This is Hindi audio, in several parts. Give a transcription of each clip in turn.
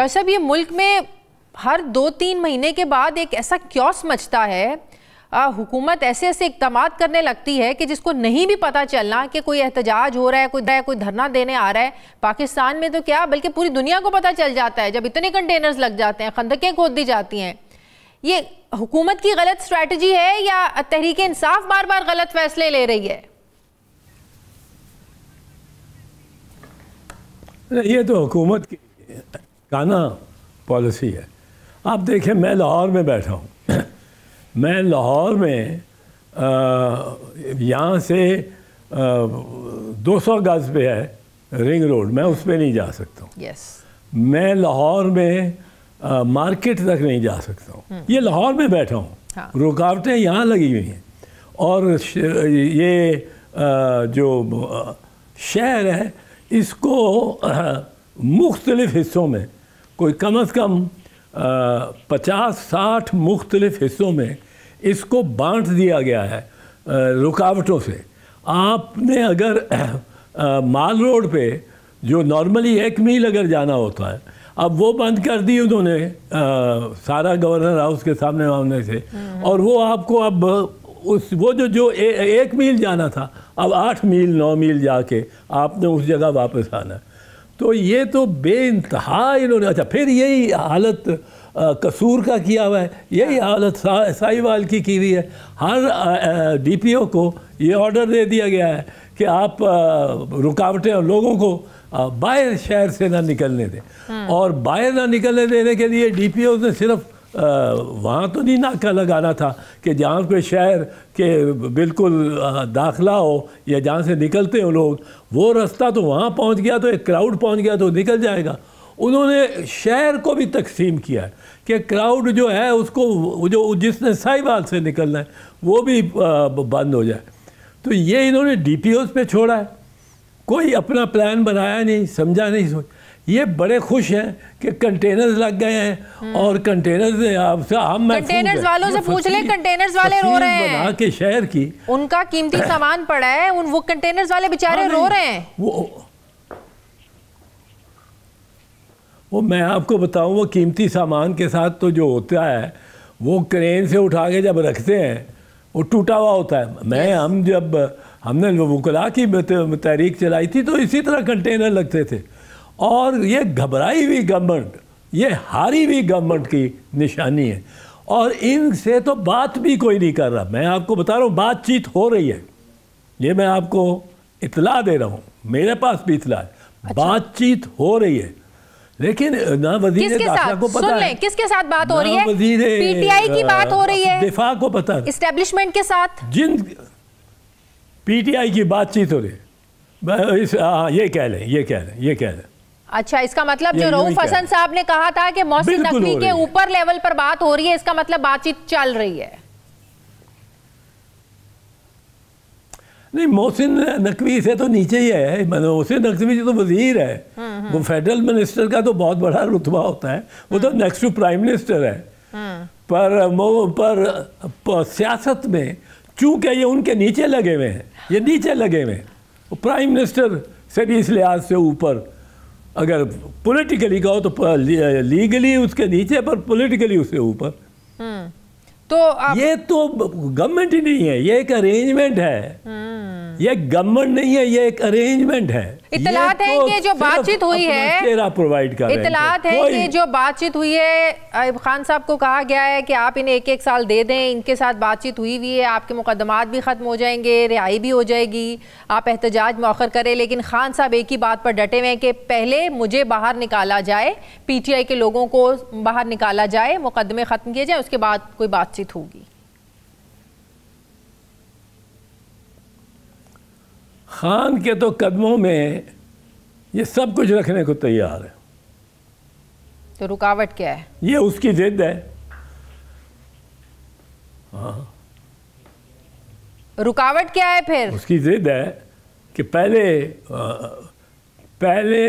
डॉक्टर साहब ये मुल्क में हर दो तीन महीने के बाद एक ऐसा क्यों मचता है आ, हुकूमत ऐसे ऐसे इकदाम करने लगती है कि जिसको नहीं भी पता चलना कि कोई एहतजाज हो रहा है कोई है, कोई धरना देने आ रहा है पाकिस्तान में तो क्या बल्कि पूरी दुनिया को पता चल जाता है जब इतने कंटेनर्स लग जाते हैं खंदकें खोद दी जाती हैं ये हुकूमत की गलत स्ट्रैटी है या तहरीक इंसाफ बार बार गलत फैसले ले रही है ये तो हुकूमत की ना पॉलिसी है आप देखें मैं लाहौर में बैठा हूँ मैं लाहौर में यहाँ से दो सौ गज़ पे है रिंग रोड मैं उस पर नहीं जा सकता हूँ yes. मैं लाहौर में आ, मार्केट तक नहीं जा सकता हूँ hmm. ये लाहौर में बैठा हूँ हाँ. रुकावटें यहाँ लगी हुई हैं और ये आ, जो शहर है इसको मुख्तलिफ़ हिस्सों में कोई कम अज़ कम पचास साठ मुख्तलिफ हिस्सों में इसको बांट दिया गया है रुकावटों से आपने अगर माल रोड पे जो नॉर्मली एक मील अगर जाना होता है अब वो बंद कर दी उन्होंने सारा गवर्नर हाउस के सामने वामने से हम्म। और वो आपको अब उस वो जो जो ए, एक मील जाना था अब आठ मील नौ मील जाके आपने उस जगह वापस आना है तो ये तो बे इंतहा इन्होंने अच्छा फिर यही हालत आ, कसूर का किया हुआ है यही हाँ। हालत सा, साहिवाल की की हुई है हर डीपीओ को ये ऑर्डर दे दिया गया है कि आप रुकावटें और लोगों को बाहर शहर से ना निकलने दें हाँ। और बाहर ना निकलने देने के लिए डीपीओ ने सिर्फ़ वहाँ तो नहीं नाका लगाना था कि जहाँ पे शहर के बिल्कुल दाखला हो या जहाँ से निकलते हो लोग वो रास्ता तो वहाँ पहुँच गया तो एक क्राउड पहुँच गया तो निकल जाएगा उन्होंने शहर को भी तकसीम किया है कि क्राउड जो है उसको जो जिसने साहिबाल से निकलना है वो भी बंद हो जाए तो ये इन्होंने डी पी पे छोड़ा है कोई अपना प्लान बनाया नहीं समझा नहीं सोचा ये बड़े खुश हैं कि कंटेनर्स लग गए हैं हम्म। और कंटेनर्स आपसे आम कंटेनर्स वालों से पूछ ले कंटेनर्स वाले रो रहे हैं बना के शहर की उनका कीमती सामान पड़ा है उन वो कंटेनर्स वाले बेचारे रो रहे हैं वो वो मैं आपको बताऊं वो कीमती सामान के साथ तो जो होता है वो क्रेन से उठा के जब रखते हैं वो टूटा हुआ होता है मैं हम जब हमने वकला की तहरीक चलाई थी तो इसी तरह कंटेनर लगते थे और ये घबराई हुई गवर्नमेंट ये हारी हुई गवर्नमेंट की निशानी है और इनसे तो बात भी कोई नहीं कर रहा मैं आपको बता रहा हूँ बातचीत हो रही है ये मैं आपको इतला दे रहा हूँ मेरे पास भी इतला है अच्छा। बातचीत हो रही है लेकिन ना वजी दाखिला को पता है किसके साथ बात हो रही है वजीर पीटीआई की बात हो रही है दिफा को पता है इस्टेब्लिशमेंट के साथ जिन पीटीआई की बातचीत हो रही है इस आ, ये कह लें ये कह लें ये कह लें अच्छा इसका मतलब जो रऊफ हसन साहब ने कहा था कि मौसम नकवी के ऊपर लेवल पर बात हो रही है इसका मतलब बातचीत चल रही है नहीं मोहसिन नकवी से तो नीचे ही है मोहसिन नकवी जी तो वजीर है हम्म, हम्म। वो फेडरल मिनिस्टर का तो बहुत बड़ा रुतबा होता है वो तो हम्म। नेक्स्ट टू प्राइम मिनिस्टर है पर पर, पर सियासत में चूंकि ये उनके नीचे लगे हुए हैं ये नीचे लगे हुए हैं प्राइम मिनिस्टर से भी इस लिहाज से ऊपर अगर पॉलिटिकली कहो तो लीगली उसके नीचे पर पॉलिटिकली उसके ऊपर हम्म, तो आप... ये तो गवर्नमेंट ही नहीं है ये एक अरेंजमेंट है हम्म। ये गवर्नमेंट नहीं है ये एक अरेंजमेंट है तो इतलात है कि जो बातचीत हुई है प्रोवाइड कर इतलात है कि जो बातचीत हुई है खान साहब को कहा गया है कि आप इन्हें एक एक साल दे दें इनके साथ बातचीत हुई हुई है आपके मुकदमात भी ख़त्म हो जाएंगे रिहाई भी हो जाएगी आप एहतजाज मौखर करें लेकिन खान साहब एक ही बात पर डटे हुए हैं कि पहले मुझे बाहर निकाला जाए आई के लोगों को बाहर निकाला जाए मुकदमे ख़त्म किए जाए उसके बाद कोई बातचीत होगी खान के तो कदमों में ये सब कुछ रखने को तैयार है तो रुकावट क्या है ये उसकी जिद है हाँ। रुकावट क्या है फिर उसकी जिद है कि पहले पहले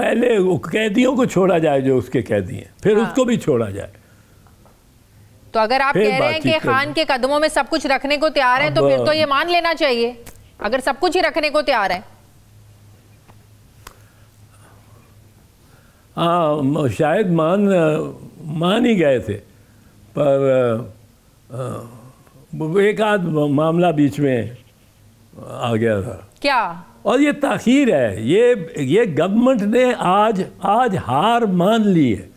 पहले कैदियों को छोड़ा जाए जो उसके कैदी हैं फिर हाँ। उसको भी छोड़ा जाए तो अगर आप कह रहे हैं कि खान के कदमों में सब कुछ रखने को तैयार है तो फिर तो ये मान लेना चाहिए अगर सब कुछ ही रखने को तैयार है हाँ शायद मान मान ही गए थे पर एक आध मामला बीच में आ गया था क्या और ये ताखीर है ये ये गवर्नमेंट ने आज आज हार मान ली है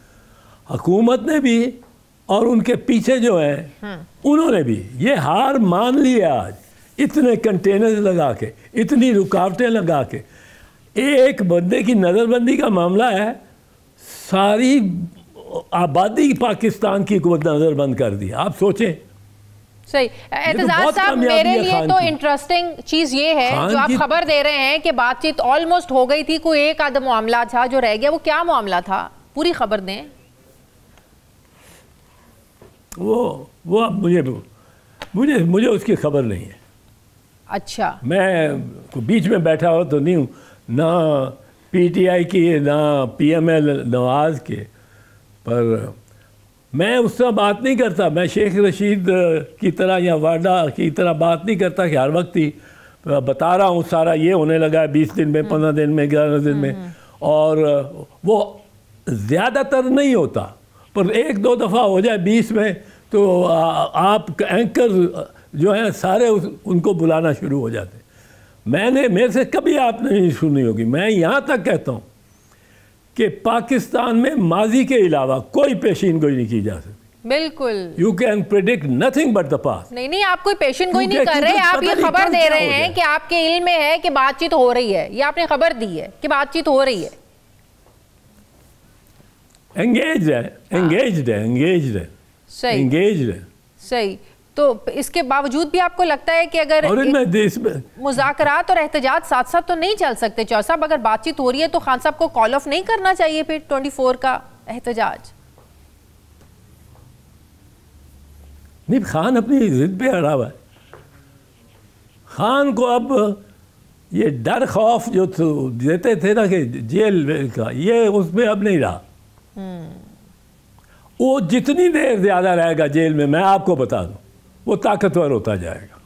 हकूमत ने भी और उनके पीछे जो है हम्म। उन्होंने भी ये हार मान ली है आज इतने कंटेनर लगा के इतनी रुकावटें लगा के एक बंदे की नज़रबंदी का मामला है सारी आबादी पाकिस्तान की हुकूमत नज़रबंद कर दी आप सोचें सही तो एतजाज साहब मेरे लिए तो इंटरेस्टिंग चीज ये है जो आप खबर दे रहे हैं कि बातचीत ऑलमोस्ट हो गई थी कोई एक आधा मामला था जो रह गया वो क्या मामला था पूरी खबर दें वो वो अब मुझे मुझे मुझे उसकी खबर नहीं है अच्छा मैं बीच में बैठा हुआ तो नहीं हूँ ना पीटीआई की ना पीएमएल नवाज के पर मैं उस तरह बात नहीं करता मैं शेख रशीद की तरह या वाडा की तरह बात नहीं करता कि हर वक्त ही बता रहा हूँ सारा ये होने लगा है बीस दिन में हम्म। पंद्रह दिन में ग्यारह दिन में हम्म, हम्म। और वो ज़्यादातर नहीं होता पर एक दो दफ़ा हो जाए बीस में तो आप एंकर जो हैं सारे उस, उनको बुलाना शुरू हो जाते मैंने मेरे से कभी आपने नहीं सुनी होगी मैं यहाँ तक कहता हूँ कि पाकिस्तान में माजी के अलावा कोई पेशीन गोई नहीं की जा सकती बिल्कुल you can predict nothing but the past नहीं नहीं आप कोई पेशन कोई नहीं कर रहे आप ये खबर दे रहे हैं कि आपके इल में है कि बातचीत हो रही है ये आपने खबर दी है कि बातचीत हो रही है है एंगेज है एंगेज है एंगेज है सही एंगेज है सही तो इसके बावजूद भी आपको लगता है कि अगर मुजात और एहतजाज साथ साथ तो नहीं चल सकते चौर साहब अगर बातचीत हो रही है तो खान साहब को कॉल ऑफ नहीं करना चाहिए फिर फोर का एहतजाज नहीं खान अपनी जिद पे अड़ा हुआ है खान को अब ये डर खौफ जो तो देते थे ना कि जेल का ये उसमें अब नहीं रहा हम्म। वो जितनी देर ज़्यादा रहेगा जेल में मैं आपको बता दूं वो ताकतवर होता जाएगा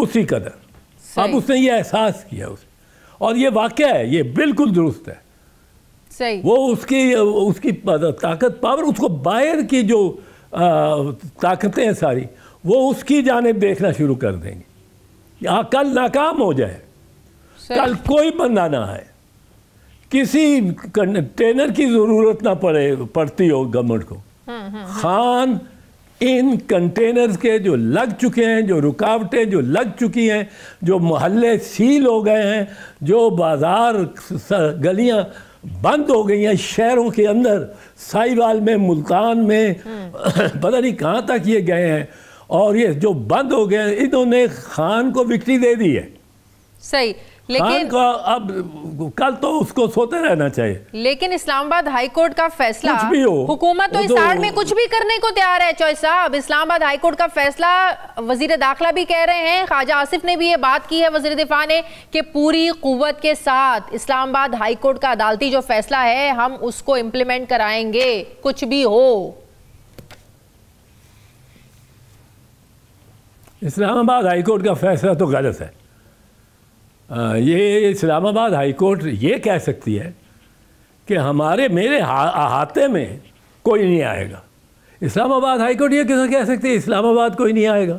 उसी कदर अब उसने ये एहसास किया उसे और ये वाक़ है ये बिल्कुल दुरुस्त है सही वो उसकी उसकी ताकत पावर उसको बाहर की जो ताकतें हैं सारी वो उसकी जानब देखना शुरू कर देंगे यहाँ कल नाकाम हो जाए कल कोई बंदा ना आए किसी ट्रेनर की ज़रूरत ना पड़े पड़ती हो गवर्नमेंट को हम्म, हम्म, हम्म। खान इन कंटेनर्स के जो लग चुके हैं जो रुकावटें जो लग चुकी हैं जो मोहल्ले सील हो गए हैं जो बाज़ार गलियां बंद हो गई हैं शहरों के अंदर साहिवाल में मुल्तान में हम्म। पता नहीं कहाँ तक ये गए हैं और ये जो बंद हो गए हैं इन्होंने खान को विक्ट्री दे दी है सही लेकिन का हाँ, अब कल तो उसको सोते रहना चाहिए लेकिन इस्लामाबाद हाई कोर्ट का फैसला कुछ भी हो हुकूमत तो इस तो- आड़ में कुछ भी करने को तैयार है चौहान साहब इस्लामाबाद हाई कोर्ट का फैसला वजीर दाखिला भी कह रहे हैं ख्वाजा आसिफ ने भी ये बात की है वजीर दिफा ने कि पूरी कुत के साथ इस्लामाबाद हाई कोर्ट का अदालती जो फैसला है हम उसको इम्प्लीमेंट कराएंगे कुछ भी हो इस्लामाबाद हाईकोर्ट का फैसला तो गलत है ये इस्लामाबाद हाईकोर्ट ये कह सकती है कि हमारे मेरे हा, में कोई नहीं आएगा इस्लामाबाद हाई कोर्ट ये कैसे कह सकती है इस्लामाबाद कोई नहीं आएगा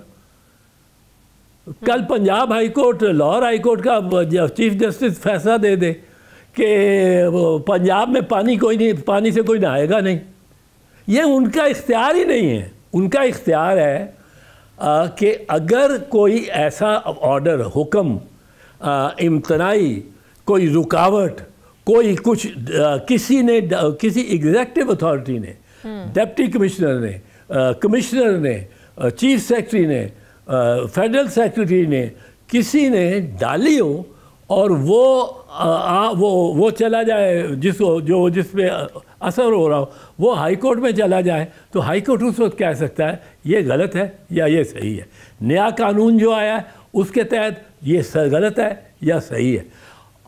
कल पंजाब हाईकोर्ट लाहौर हाईकोर्ट का चीफ जस्टिस फैसला दे दे कि पंजाब में पानी कोई नहीं पानी से कोई नहाएगा नहीं ये उनका इख्तियार ही नहीं है उनका इख्तियार है कि अगर कोई ऐसा ऑर्डर हुक्म इम्तनाई कोई रुकावट कोई कुछ आ, किसी ने किसी एग्जेक्टिव अथॉरिटी ने डेप्टी हम्म। कमिश्नर ने कमिश्नर ने चीफ सेक्रेटरी ने फेडरल सेक्रेटरी ने किसी ने डाली हो और वो आ, आ, वो वो चला जाए जिस जो जिस पे असर हो रहा हो वो हाई कोर्ट में चला जाए तो हाई कोर्ट उस वक्त कह सकता है ये गलत है या ये सही है नया कानून जो आया है उसके तहत ये गलत है या सही है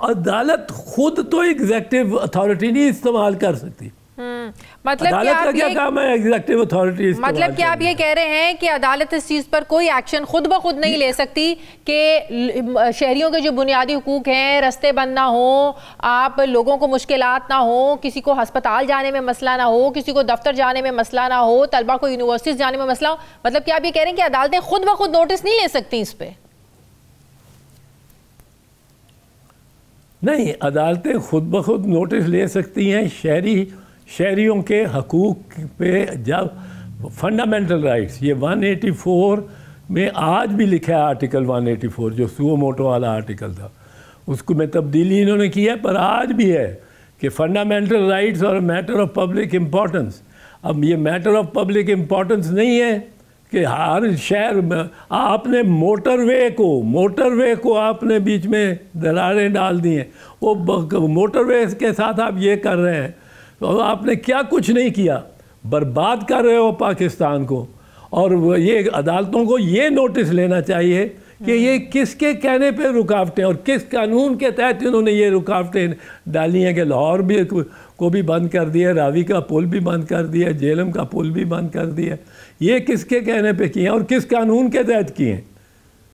अदालत खुद तो एग्जेक्टिव अथॉरिटी नहीं इस्तेमाल कर सकती हम्म, मतलब अदालत का क्या काम है एग्जेक्टिव अथॉरिटी मतलब कि आप ये कह रहे हैं कि अदालत इस चीज़ पर कोई एक्शन खुद ब खुद नहीं ले सकती कि शहरियों के जो बुनियादी हकूक हैं रास्ते बंद ना हो आप लोगों को मुश्किल ना हो किसी को हस्पताल जाने में मसला ना हो किसी को दफ्तर जाने में मसला ना हो तलबा को यूनिवर्सिटीज़ जाने में मसला हो मतलब कि आप ये कह रहे हैं कि अदालतें खुद ब खुद नोटिस नहीं ले सकती इस पर नहीं अदालतें खुद ब खुद नोटिस ले सकती हैं शहरी शहरीों के हकूक पे जब फंडामेंटल राइट्स ये 184 में आज भी लिखा है आर्टिकल 184 जो सुओ मोटो वाला आर्टिकल था उसको में तब्दीली इन्होंने की है पर आज भी है कि फंडामेंटल राइट्स और मैटर ऑफ पब्लिक इम्पॉर्टेंस अब ये मैटर ऑफ पब्लिक इम्पॉर्टेंस नहीं है कि हर शहर में आपने मोटरवे को मोटरवे को आपने बीच में दरारें डाल दी हैं वो मोटरवे के साथ आप ये कर रहे हैं तो आपने क्या कुछ नहीं किया बर्बाद कर रहे हो पाकिस्तान को और ये अदालतों को ये नोटिस लेना चाहिए कि ये हम्म। किसके कहने पे रुकावटें और किस कानून के तहत इन्होंने ये रुकावटें डाली हैं कि लाहौर भी को भी बंद कर दिया रावी का पुल भी बंद कर दिया जेलम का पुल भी बंद कर दिया ये किसके कहने पे किए हैं और किस कानून के तहत किए हैं